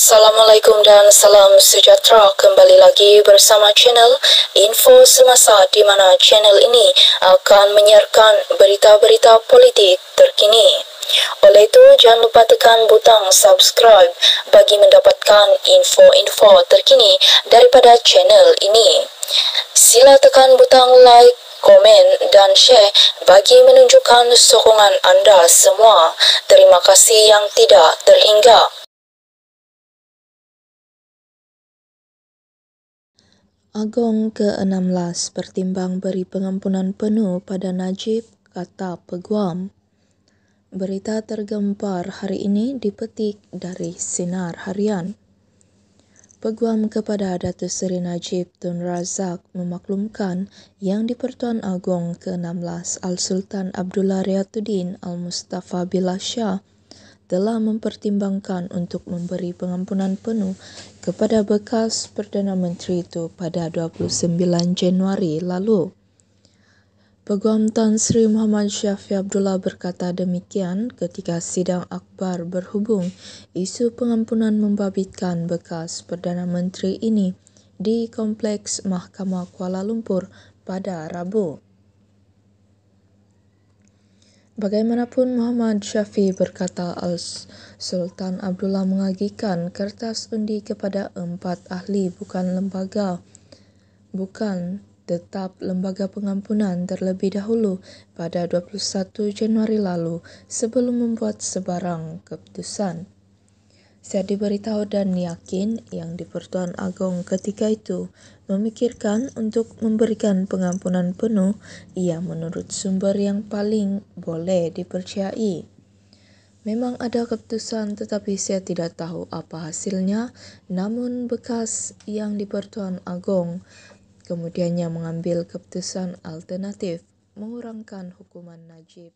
Assalamualaikum dan salam sejahtera kembali lagi bersama channel Info Semasa di mana channel ini akan menyiarkan berita-berita politik terkini. Oleh itu, jangan lupa tekan butang subscribe bagi mendapatkan info-info terkini daripada channel ini. Sila tekan butang like, komen dan share bagi menunjukkan sokongan anda semua. Terima kasih yang tidak terhingga. Agong ke-16 bertimbang beri pengampunan penuh pada Najib, kata peguam. Berita tergempar hari ini dipetik dari sinar harian. Peguam kepada Datuk Seri Najib Tun Razak memaklumkan yang di-Pertuan Agong ke-16 Al-Sultan Abdullah Riyatuddin Al-Mustafa Bilashah telah mempertimbangkan untuk memberi pengampunan penuh kepada bekas Perdana Menteri itu pada 29 Januari lalu. Peguam Tan Sri Muhammad Syafi Abdullah berkata demikian ketika sidang akbar berhubung isu pengampunan membabitkan bekas Perdana Menteri ini di Kompleks Mahkamah Kuala Lumpur pada Rabu. Bagaimanapun Muhammad Syafi berkata als Sultan Abdullah mengagihkan kertas undi kepada empat ahli bukan lembaga bukan tetap lembaga pengampunan terlebih dahulu pada 21 Januari lalu sebelum membuat sebarang keputusan. Saya diberitahu dan yakin yang di Pertuan Agong ketika itu memikirkan untuk memberikan pengampunan penuh, ia menurut sumber yang paling boleh dipercayai. Memang ada keputusan tetapi saya tidak tahu apa hasilnya, namun bekas yang di Pertuan Agong kemudiannya mengambil keputusan alternatif mengurangkan hukuman Najib